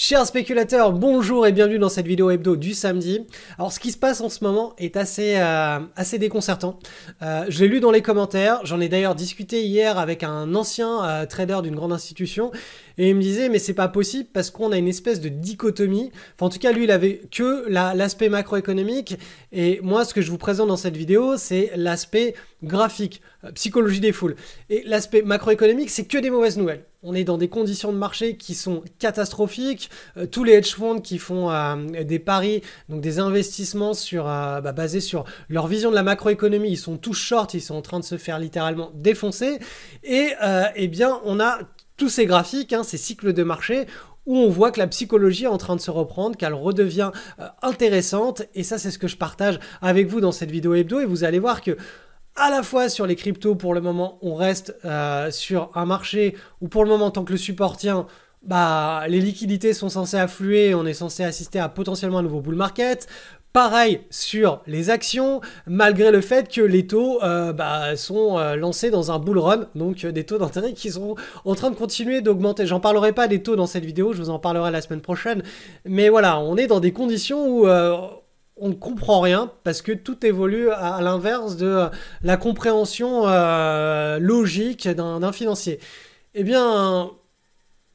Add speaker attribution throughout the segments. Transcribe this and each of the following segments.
Speaker 1: Chers spéculateurs, bonjour et bienvenue dans cette vidéo hebdo du samedi. Alors ce qui se passe en ce moment est assez, euh, assez déconcertant. Euh, je l'ai lu dans les commentaires, j'en ai d'ailleurs discuté hier avec un ancien euh, trader d'une grande institution et il me disait mais c'est pas possible parce qu'on a une espèce de dichotomie. Enfin en tout cas lui il avait que l'aspect macroéconomique et moi ce que je vous présente dans cette vidéo c'est l'aspect graphique. Euh, psychologie des foules. Et l'aspect macroéconomique, c'est que des mauvaises nouvelles. On est dans des conditions de marché qui sont catastrophiques. Euh, tous les hedge funds qui font euh, des paris, donc des investissements sur, bah, basés sur leur vision de la macroéconomie, ils sont tous short, ils sont en train de se faire littéralement défoncer. Et eh bien, on a tous ces graphiques, hein, ces cycles de marché où on voit que la psychologie est en train de se reprendre, qu'elle redevient intéressante. Et ça, c'est ce que je partage avec vous dans cette vidéo hebdo. Et vous allez voir que à la fois sur les cryptos, pour le moment, on reste euh, sur un marché où pour le moment, tant que le support tient, bah, les liquidités sont censées affluer, on est censé assister à potentiellement un nouveau bull market. Pareil sur les actions, malgré le fait que les taux euh, bah, sont euh, lancés dans un bull run, donc des taux d'intérêt qui sont en train de continuer d'augmenter. J'en parlerai pas des taux dans cette vidéo, je vous en parlerai la semaine prochaine. Mais voilà, on est dans des conditions où on ne comprend rien parce que tout évolue à, l'inverse de euh, la compréhension euh, logique d'un financier. Eh bien,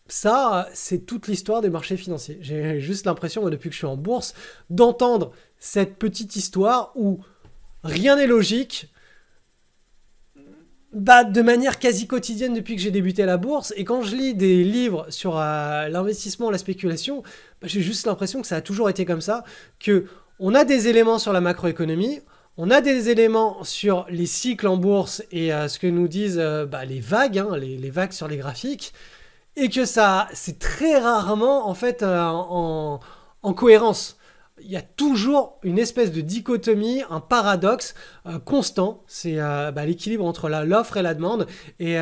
Speaker 1: ça, c'est toute l'histoire des marchés financiers. J'ai juste l'impression, depuis que je suis en bourse, d'entendre cette petite histoire où rien n'est logique, bah, de manière quasi quotidienne depuis que j'ai débuté la bourse. Et quand je lis des livres sur euh, l'investissement, la spéculation, bah, j'ai juste l'impression que ça a toujours été comme ça, que on a des éléments sur la macroéconomie, on a des éléments sur les cycles en bourse et euh, ce que nous disent euh, bah, les vagues, hein, les, vagues sur les graphiques, et que ça, c'est très rarement en fait euh, en, cohérence. Il y a toujours une espèce de dichotomie, un paradoxe constant. C'est bah, l'équilibre entre l'offre et la demande. Et,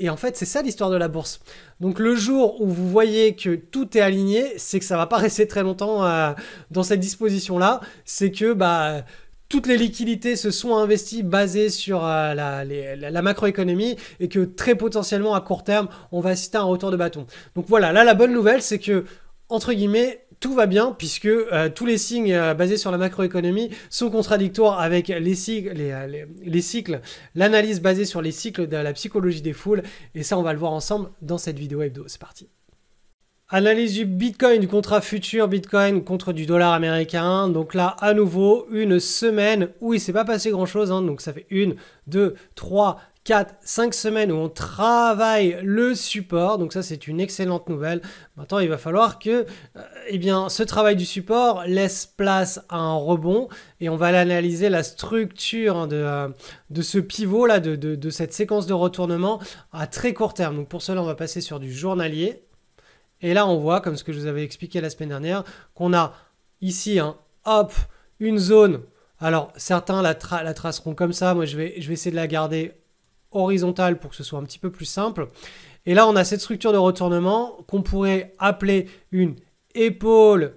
Speaker 1: et en fait, c'est ça l'histoire de la bourse. Donc le jour où vous voyez que tout est aligné, c'est que ça va pas rester très longtemps euh, dans cette disposition-là. C'est que bah toutes les liquidités se sont investies basées sur euh, la, la macroéconomie et que très potentiellement à court terme, on va assister à un retour de bâton. Donc voilà, là la bonne nouvelle, c'est que entre guillemets, tout va bien puisque euh, tous les signes euh, basés sur la macroéconomie sont contradictoires avec euh, les, cycles, l'analyse basée sur les cycles de la psychologie des foules. Et ça, on va le voir ensemble dans cette vidéo hebdo. C'est parti. Analyse du Bitcoin, du contrat futur Bitcoin contre du dollar américain. Donc là, à nouveau, une semaine où il s'est pas passé grand-chose. Hein. donc ça fait une, deux, trois, 4, 5 semaines où on travaille le support. Donc ça, c'est une excellente nouvelle. Maintenant, il va falloir que euh, eh bien, ce travail du support laisse place à un rebond. Et on va analyser la structure hein, euh, de, de, ce pivot, là, de, cette séquence de retournement à très court terme. Donc pour cela, on va passer sur du journalier. Et là, on voit, comme ce que je vous avais expliqué la semaine dernière, qu'on a ici, un hein, hop, une zone. Alors, certains la, la traceront comme ça. Moi, je vais, je vais essayer de la garder horizontale pour que ce soit un petit peu plus simple. Et là, on a cette structure de retournement qu'on pourrait appeler une épaule,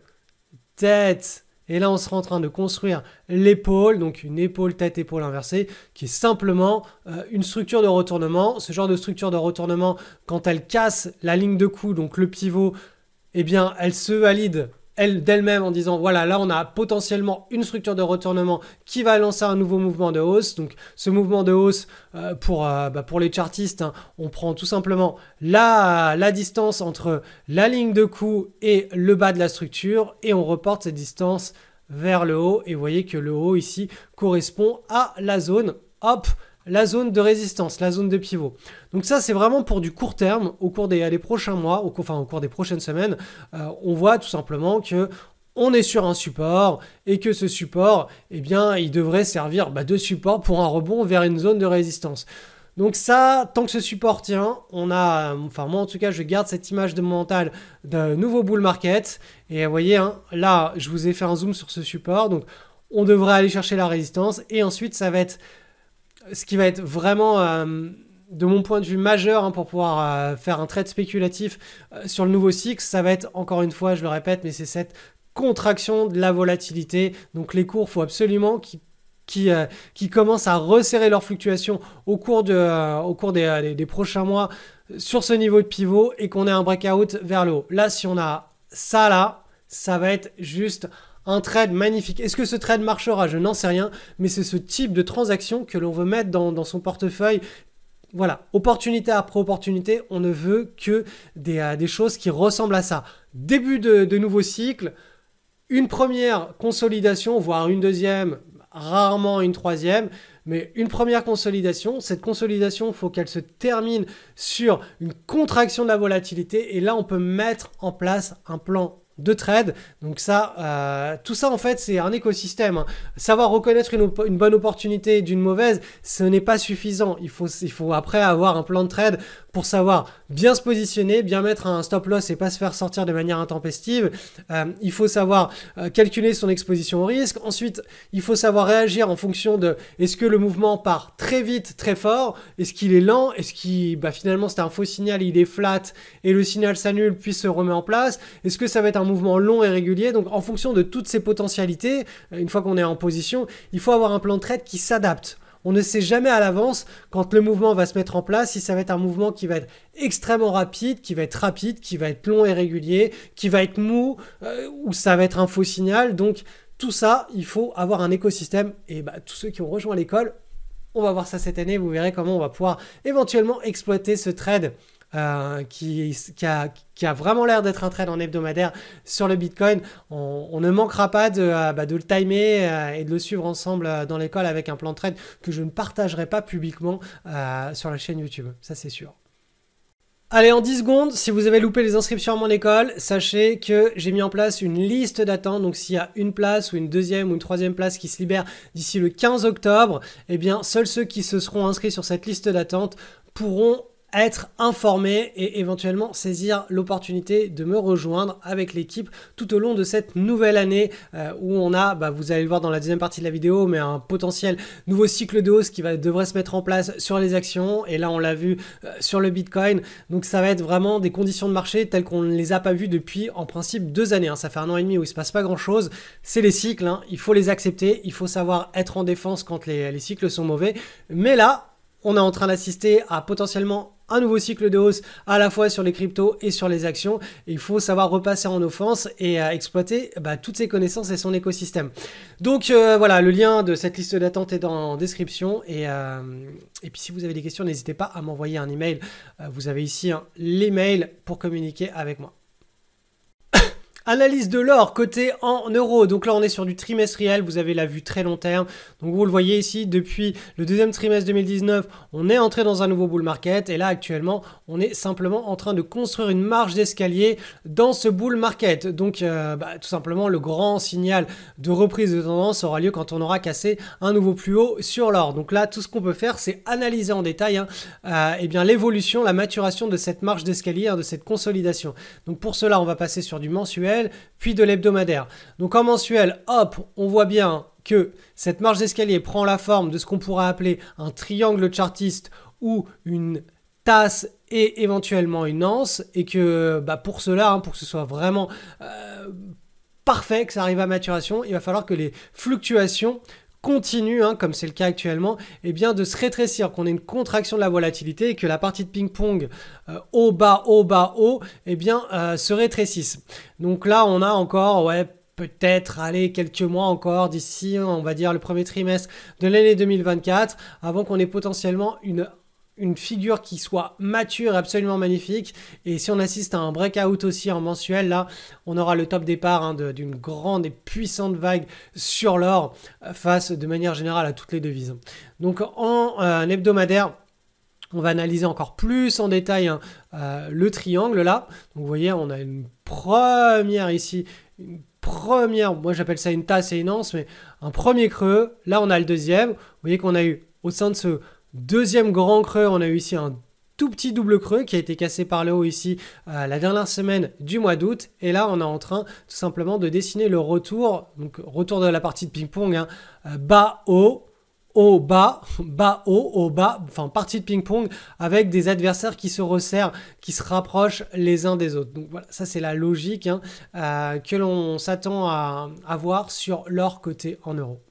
Speaker 1: tête. Et là, on sera en train de construire l'épaule, donc une épaule, tête, épaule inversée, qui est simplement euh, une structure de retournement. Ce genre de structure de retournement, quand elle casse la ligne de cou, donc le pivot, eh bien, elle se valide elle d'elle-même en disant voilà là on a potentiellement une structure de retournement qui va lancer un nouveau mouvement de hausse donc ce mouvement de hausse euh, euh, bah, pour, les chartistes hein, on prend tout simplement la, la distance entre la ligne de coup et le bas de la structure et on reporte cette distance vers le haut et vous voyez que le haut ici correspond à la zone hop la zone de résistance, la zone de pivot. Donc ça, c'est vraiment pour du court terme, au cours des les prochains mois, au, enfin au cours des prochaines semaines, euh, on voit tout simplement que on est sur un support et que ce support, eh bien, il devrait servir bah, de support pour un rebond vers une zone de résistance. Donc ça, tant que ce support tient, on a, enfin moi en tout cas, je garde cette image de mental d'un nouveau bull market. Et vous voyez, hein, là, je vous ai fait un zoom sur ce support, donc on devrait aller chercher la résistance et ensuite ça va être ce qui va être vraiment, euh, de mon point de vue, majeur hein, pour pouvoir euh, faire un trade spéculatif euh, sur le nouveau six, ça va être, encore une fois, je le répète, mais c'est cette contraction de la volatilité. Donc les cours, faut absolument qu'ils qui, qui, commencent à resserrer leurs fluctuations au cours, de, au cours des, des, des, prochains mois sur ce niveau de pivot et qu'on ait un breakout vers le haut. Là, si on a ça là, ça va être juste un trade magnifique. Est-ce que ce trade marchera Je n'en sais rien, mais c'est ce type de transaction que l'on veut mettre dans, son portefeuille voilà, opportunité après opportunité, on ne veut que euh, des, choses qui ressemblent à ça. Début de, de, nouveau cycle, une première consolidation, voire une deuxième, rarement une troisième, mais une première consolidation. Cette consolidation, il faut qu'elle se termine sur une contraction de la volatilité. Et là, on peut mettre en place un plan de trade. Donc ça, euh, tout ça en fait, c'est un écosystème. Hein. Savoir reconnaître une, bonne opportunité d'une mauvaise, ce n'est pas suffisant. Il faut, faut après avoir un plan de trade pour savoir bien se positionner, bien mettre un stop loss et pas se faire sortir de manière intempestive. Euh, il faut savoir euh, calculer son exposition au risque. Ensuite, il faut savoir réagir en fonction de est-ce que le mouvement part très vite, très fort, est-ce qu'il est lent, est-ce qu'il, bah, finalement, c'est un faux signal, il est flat et le signal s'annule puis se remet en place. Est-ce que ça va être un mouvement long et régulier. Donc en fonction de toutes ces potentialités, euh, une fois qu'on est en position, il faut avoir un plan de trade qui s'adapte. On ne sait jamais à l'avance quand le mouvement va se mettre en place, si ça va être un mouvement qui va être extrêmement rapide, qui va être rapide, qui va être long et régulier, qui va être mou, euh, ou ça va être un faux signal. Donc tout ça, il faut avoir un écosystème. Et bah, tous ceux qui ont rejoint l'école, on va voir ça cette année, vous verrez comment on va pouvoir éventuellement exploiter ce trade euh, qui, qui, a, vraiment l'air d'être un trade en hebdomadaire sur le Bitcoin. On, ne manquera pas de, euh, bah, de le timer euh, et de le suivre ensemble dans l'école avec un plan de trade que je ne partagerai pas publiquement sur la chaîne YouTube, ça c'est sûr. Allez, en 10 secondes, si vous avez loupé les inscriptions à mon école, sachez que j'ai mis en place une liste d'attente. Donc, s'il y a une place ou une deuxième ou une troisième place qui se libère d'ici le 15 octobre, eh bien, seuls ceux qui se seront inscrits sur cette liste d'attente pourront être informé et éventuellement saisir l'opportunité de me rejoindre avec l'équipe tout au long de cette nouvelle année euh, où on a, bah, vous allez le voir dans la deuxième partie de la vidéo, mais un potentiel nouveau cycle de hausse qui va, devrait se mettre en place sur les actions et là on l'a vu euh, sur le Bitcoin. Donc ça va être vraiment des conditions de marché telles qu'on ne les a pas vues depuis en principe deux années. Hein. Ça fait un an et demi où il se passe pas grand chose. C'est les cycles, hein. il faut les accepter, il faut savoir être en défense quand les cycles sont mauvais. Mais là, on est en train d'assister à potentiellement un nouveau cycle de hausse à la fois sur les cryptos et sur les actions. Il faut savoir repasser en offense et euh, exploiter bah, toutes ses connaissances et son écosystème. Donc euh, voilà, le lien de cette liste d'attente est dans la description. Euh, et, puis si vous avez des questions, n'hésitez pas à m'envoyer un email. vous avez ici hein, l'email pour communiquer avec moi. Analyse de l'or côté en euros. Donc là, on est sur du trimestriel. Vous avez la vue très long terme. Donc vous le voyez ici, depuis le deuxième trimestre 2019, on est entré dans un nouveau bull market. Et là, actuellement, on est simplement en train de construire une marge d'escalier dans ce bull market. Donc euh, bah, tout simplement, le grand signal de reprise de tendance aura lieu quand on aura cassé un nouveau plus haut sur l'or. Donc là, tout ce qu'on peut faire, c'est analyser en détail hein, euh, bien l'évolution, la maturation de cette marge d'escalier, hein, de cette consolidation. Donc pour cela, on va passer sur du mensuel puis de l'hebdomadaire. Donc en mensuel, hop, on voit bien que cette marge d'escalier prend la forme de ce qu'on pourrait appeler un triangle chartiste ou une tasse et éventuellement une anse, et que bah, pour cela, hein, pour que ce soit vraiment euh, parfait, que ça arrive à maturation, il va falloir que les fluctuations continue, hein, comme c'est le cas actuellement, et eh bien de se rétrécir, qu'on ait une contraction de la volatilité et que la partie de ping-pong haut, euh, bas, haut, bas, haut, eh bien euh, se rétrécisse. Donc là, on a encore, ouais, peut-être aller quelques mois encore d'ici, on va dire, le premier trimestre de l'année 2024, avant qu'on ait potentiellement une une figure qui soit mature, absolument magnifique. Et si on assiste à un breakout aussi en mensuel, là, on aura le top départ hein, d'une grande et puissante vague sur l'or euh, face de manière générale à toutes les devises. Donc en euh, hebdomadaire, on va analyser encore plus en détail hein, euh, le triangle là. vous voyez, on a une première ici, une première, moi j'appelle ça une tasse et une anse, mais un premier creux. Là, on a le deuxième. Vous voyez qu'on a eu au sein de ce Deuxième grand creux, on a eu ici un tout petit double creux qui a été cassé par le haut ici euh, la dernière semaine du mois d'août. Et là, on est en train tout simplement de dessiner le retour, donc retour de la partie de ping-pong, hein. euh, bas, haut, haut, bas, bas, haut, haut, bas, enfin partie de ping-pong avec des adversaires qui se resserrent, qui se rapprochent les uns des autres. Donc voilà, ça c'est la logique hein, euh, que l'on s'attend à, avoir sur leur côté en euros.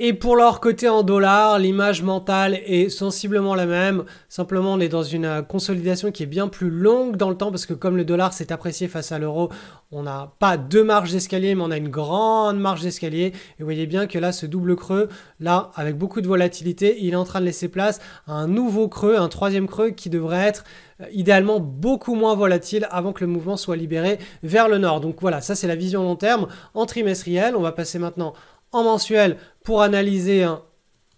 Speaker 1: Et pour leur côté en dollars, l'image mentale est sensiblement la même. Simplement, on est dans une euh, consolidation qui est bien plus longue dans le temps parce que comme le dollar s'est apprécié face à l'euro, on n'a pas deux marges d'escalier, mais on a une grande marge d'escalier. Et vous voyez bien que là, ce double creux, là, avec beaucoup de volatilité, il est en train de laisser place à un nouveau creux, un troisième creux qui devrait être euh, idéalement beaucoup moins volatile avant que le mouvement soit libéré vers le nord. Donc voilà, ça c'est la vision long terme en trimestriel. On va passer maintenant en mensuel pour analyser hein,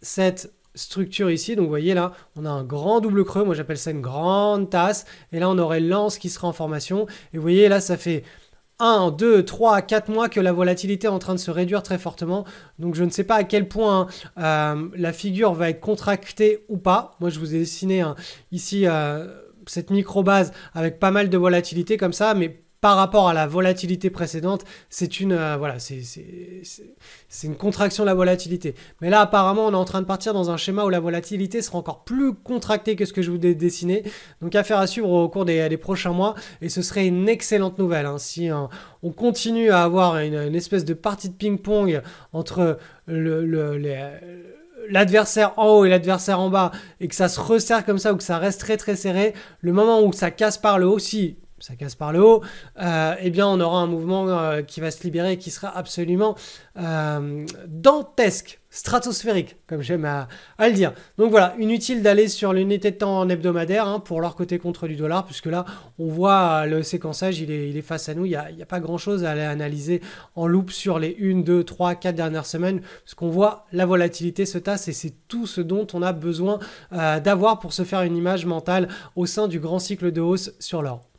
Speaker 1: cette structure ici. Donc vous voyez là, on a un grand double creux, moi j'appelle ça une grande tasse. Et là on aurait l'anse qui sera en formation. Et vous voyez là, ça fait 1, 2, 3, 4 mois que la volatilité est en train de se réduire très fortement. Donc je ne sais pas à quel point euh, la figure va être contractée ou pas. Moi je vous ai dessiné hein, ici euh, cette micro-base avec pas mal de volatilité comme ça, mais par rapport à la volatilité précédente, c'est une, euh, voilà, une contraction de la volatilité. Mais là, apparemment, on est en train de partir dans un schéma où la volatilité sera encore plus contractée que ce que je vous ai dessiné. Donc, affaire à suivre au cours des, prochains mois. Et ce serait une excellente nouvelle hein, si hein, on continue à avoir une, espèce de partie de ping-pong entre l'adversaire en haut et l'adversaire en bas et que ça se resserre comme ça ou que ça reste très très serré, le moment où ça casse par le haut, si ça casse par le haut, et euh, eh bien on aura un mouvement euh, qui va se libérer et qui sera absolument euh, dantesque, stratosphérique, comme j'aime à, le dire. Donc voilà, inutile d'aller sur l'unité de temps en hebdomadaire hein, pour leur côté contre du dollar, puisque là on voit le séquençage, il est, face à nous, il n'y a, pas grand-chose à aller analyser en loupe sur les 1, 2, 3, 4 dernières semaines, qu'on voit la volatilité se tasse et c'est tout ce dont on a besoin d'avoir pour se faire une image mentale au sein du grand cycle de hausse sur l'or.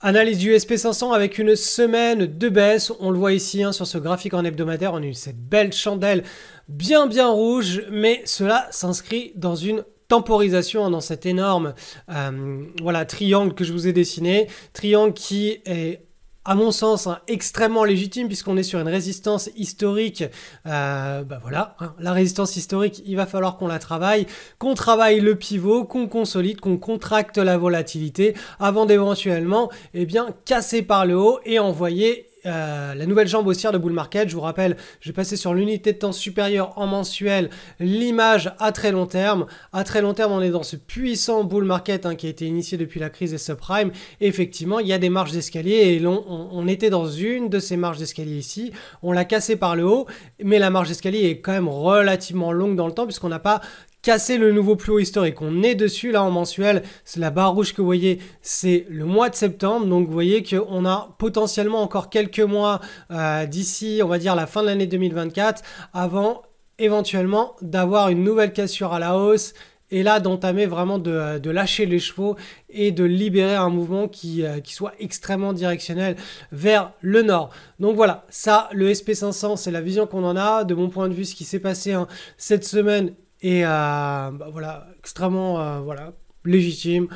Speaker 1: Analyse du SP500 avec une semaine de baisse. On le voit ici hein, sur ce graphique en hebdomadaire. On a eu cette belle chandelle bien bien rouge, mais cela s'inscrit dans une temporisation hein, dans cet énorme euh, voilà, triangle que je vous ai dessiné. Triangle qui est à mon sens, hein, extrêmement légitime puisqu'on est sur une résistance historique. Euh, bah voilà, hein, la résistance historique, il va falloir qu'on la travaille, qu'on travaille le pivot, qu'on consolide, qu'on contracte la volatilité avant d'éventuellement, et eh bien, casser par le haut et envoyer euh, la nouvelle jambe haussière de Bull Market. Je vous rappelle, j'ai passé sur l'unité de temps supérieure en mensuel l'image à très long terme. À très long terme, on est dans ce puissant Bull Market hein, qui a été initié depuis la crise des subprimes. effectivement, il y a des marges d'escalier et on, était dans une de ces marges d'escalier ici. On l'a cassé par le haut, mais la marge d'escalier est quand même relativement longue dans le temps puisqu'on n'a pas casser le nouveau plus haut historique. On est dessus là en mensuel. La barre rouge que vous voyez, c'est le mois de septembre. Donc vous voyez qu'on a potentiellement encore quelques mois euh, d'ici, on va dire la fin de l'année 2024, avant éventuellement d'avoir une nouvelle cassure à la hausse et là d'entamer vraiment de, lâcher les chevaux et de libérer un mouvement euh, qui, soit extrêmement directionnel vers le nord. Donc voilà, ça, le SP500, c'est la vision qu'on en a. De mon point de vue, ce qui s'est passé hein, cette semaine et euh, bah voilà, extrêmement euh, voilà, légitime.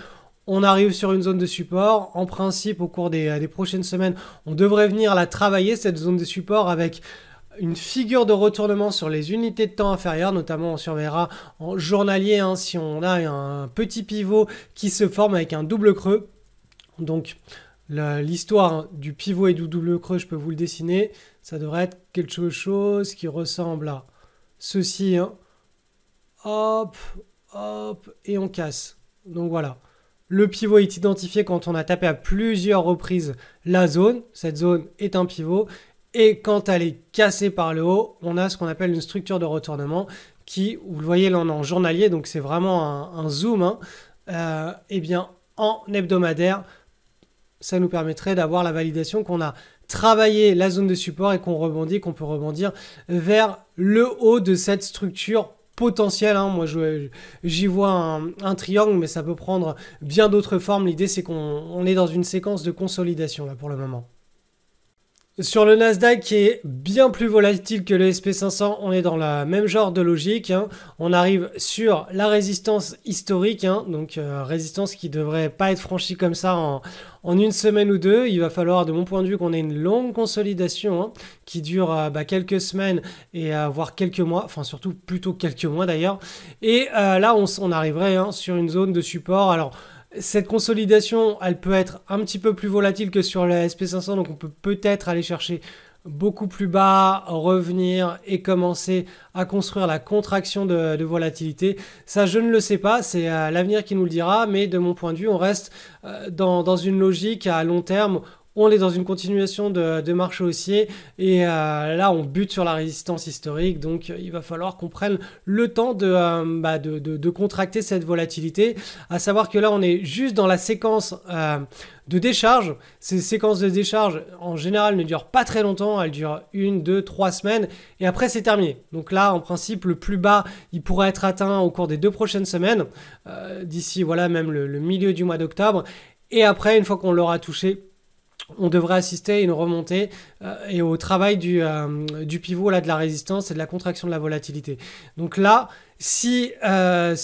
Speaker 1: On arrive sur une zone de support. En principe, au cours euh, des, prochaines semaines, on devrait venir la travailler, cette zone de support, avec une figure de retournement sur les unités de temps inférieures, notamment on surveillera en journalier hein, si on a un petit pivot qui se forme avec un double creux. Donc l'histoire du pivot et du double creux, je peux vous le dessiner, ça devrait être quelque chose qui ressemble à ceci. Hein hop, hop, et on casse. Donc voilà. Le pivot est identifié quand on a tapé à plusieurs reprises la zone. Cette zone est un pivot. Et quand elle est cassée par le haut, on a ce qu'on appelle une structure de retournement qui, vous le voyez là en journalier, donc c'est vraiment un, zoom, et hein. euh, eh bien en hebdomadaire, ça nous permettrait d'avoir la validation qu'on a travaillé la zone de support et qu'on rebondit, qu'on peut rebondir vers le haut de cette structure potentiel. Hein. Moi, j'y vois un, un, triangle, mais ça peut prendre bien d'autres formes. L'idée, c'est qu'on est dans une séquence de consolidation là pour le moment. Sur le Nasdaq qui est bien plus volatile que le SP500, on est dans le même genre de logique. Hein. On arrive sur la résistance historique, hein. donc euh, résistance qui devrait pas être franchie comme ça en, une semaine ou deux. Il va falloir, de mon point de vue, qu'on ait une longue consolidation hein, qui dure euh, bah, quelques semaines et à euh, voire quelques mois, enfin surtout plutôt quelques mois d'ailleurs. Et là, on, on arriverait sur une zone de support. Alors cette consolidation, elle peut être un petit peu plus volatile que sur la SP500, donc on peut peut-être aller chercher beaucoup plus bas, revenir et commencer à construire la contraction de, volatilité. Ça, je ne le sais pas, c'est euh, l'avenir qui nous le dira, mais de mon point de vue, on reste euh, dans, dans, une logique à long terme on est dans une continuation de, marche marché haussier et euh, là on bute sur la résistance historique donc il va falloir qu'on prenne le temps de, euh, bah, de, contracter cette volatilité à savoir que là on est juste dans la séquence euh, de décharge ces séquences de décharge en général ne durent pas très longtemps elles durent une deux trois semaines et après c'est terminé donc là en principe le plus bas il pourrait être atteint au cours des deux prochaines semaines d'ici voilà même le milieu du mois d'octobre et après une fois qu'on l'aura touché on devrait assister à une remontée euh, et au travail euh, du, pivot là, de la résistance et de la contraction de la volatilité. Donc là, si euh,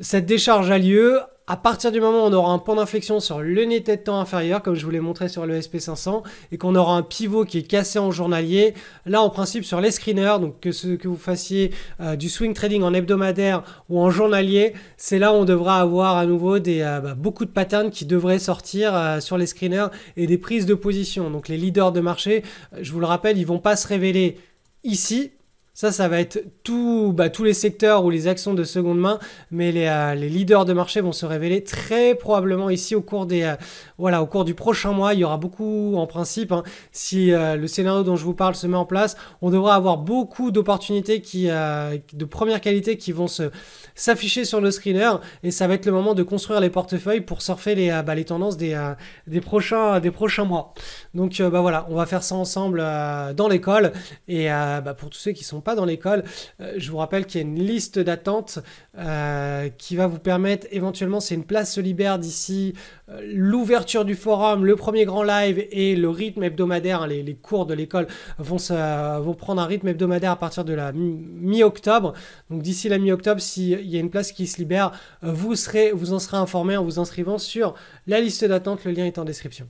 Speaker 1: cette décharge a lieu à partir du moment où on aura un point d'inflexion sur l'unité de temps inférieur, comme je vous l'ai montré sur le SP500, et qu'on aura un pivot qui est cassé en journalier, là en principe sur les screeners, donc que, ce, que vous fassiez euh, du swing trading en hebdomadaire ou en journalier, c'est là où on devra avoir à nouveau des, euh, bah, beaucoup de patterns qui devraient sortir euh, sur les screeners et des prises de position. Donc les leaders de marché, je vous le rappelle, ils vont pas se révéler ici, ça, ça va être tout, bah, tous les secteurs ou les actions de seconde main, mais les, euh, leaders de marché vont se révéler très probablement ici au cours, des, euh, voilà, au cours du prochain mois. Il y aura beaucoup, en principe, hein. si euh, le scénario dont je vous parle se met en place, on devra avoir beaucoup d'opportunités qui, de première qualité qui vont se, s'afficher sur le screener et ça va être le moment de construire les portefeuilles pour surfer les, bah, les tendances des, des, prochains, des prochains mois. Donc bah, voilà, on va faire ça ensemble dans l'école et bah, pour tous ceux qui sont pas dans l'école, euh, je vous rappelle qu'il y a une liste d'attente euh, qui va vous permettre éventuellement, si une place se libère d'ici euh, l'ouverture du forum, le premier grand live et le rythme hebdomadaire, hein, les, cours de l'école vont, se, vont prendre un rythme hebdomadaire à partir de la mi-octobre. Donc d'ici la mi-octobre, s'il y a une place qui se libère, vous, serez, vous en serez informé en vous inscrivant sur la liste d'attente. Le lien est en description.